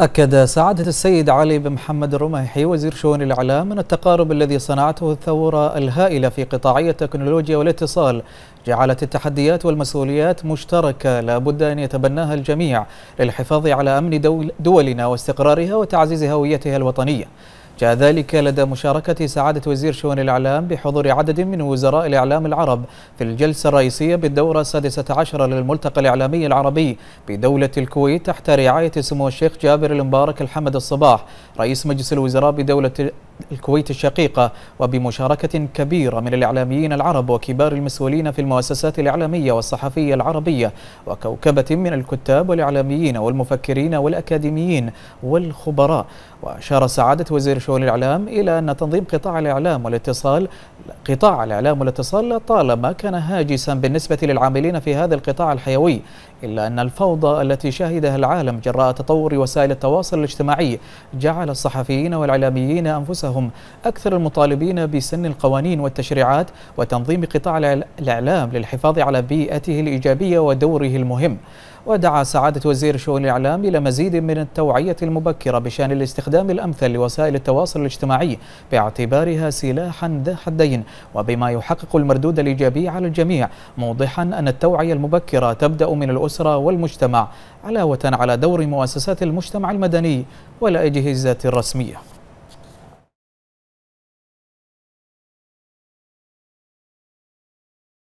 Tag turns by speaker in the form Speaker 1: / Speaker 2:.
Speaker 1: أكد سعادة السيد علي بن محمد الرماحي وزير شؤون الإعلام أن التقارب الذي صنعته الثورة الهائلة في قطاعي التكنولوجيا والاتصال جعلت التحديات والمسؤوليات مشتركة لا بد أن يتبناها الجميع للحفاظ على أمن دول دولنا واستقرارها وتعزيز هويتها الوطنية جاء ذلك لدى مشاركة سعادة وزير شؤون الإعلام بحضور عدد من وزراء الإعلام العرب في الجلسة الرئيسية بالدورة السادسة عشر للملتقى الإعلامي العربي بدولة الكويت تحت رعاية سمو الشيخ جابر المبارك الحمد الصباح رئيس مجلس الوزراء بدولة الكويت الشقيقة وبمشاركة كبيرة من الإعلاميين العرب وكبار المسؤولين في المؤسسات الإعلامية والصحفية العربية وكوكبة من الكتاب والإعلاميين والمفكرين والأكاديميين والخبراء وأشار سعادة وزير شؤون الإعلام إلى أن تنظيم قطاع الإعلام والاتصال قطاع الإعلام والاتصال طالما كان هاجسا بالنسبة للعاملين في هذا القطاع الحيوي إلا أن الفوضى التي شهدها العالم جراء تطور وسائل التواصل الاجتماعي جعل الصحفيين والإعلاميين أنفسهم أنفسهم أكثر المطالبين بسن القوانين والتشريعات وتنظيم قطاع الإعلام للحفاظ على بيئته الإيجابية ودوره المهم ودعا سعادة وزير شؤون الإعلام إلى مزيد من التوعية المبكرة بشأن الاستخدام الأمثل لوسائل التواصل الاجتماعي باعتبارها سلاحا ذا حدين وبما يحقق المردود الإيجابي على الجميع موضحا أن التوعية المبكرة تبدأ من الأسرة والمجتمع علاوة على دور مؤسسات المجتمع المدني والأجهزة الرسمية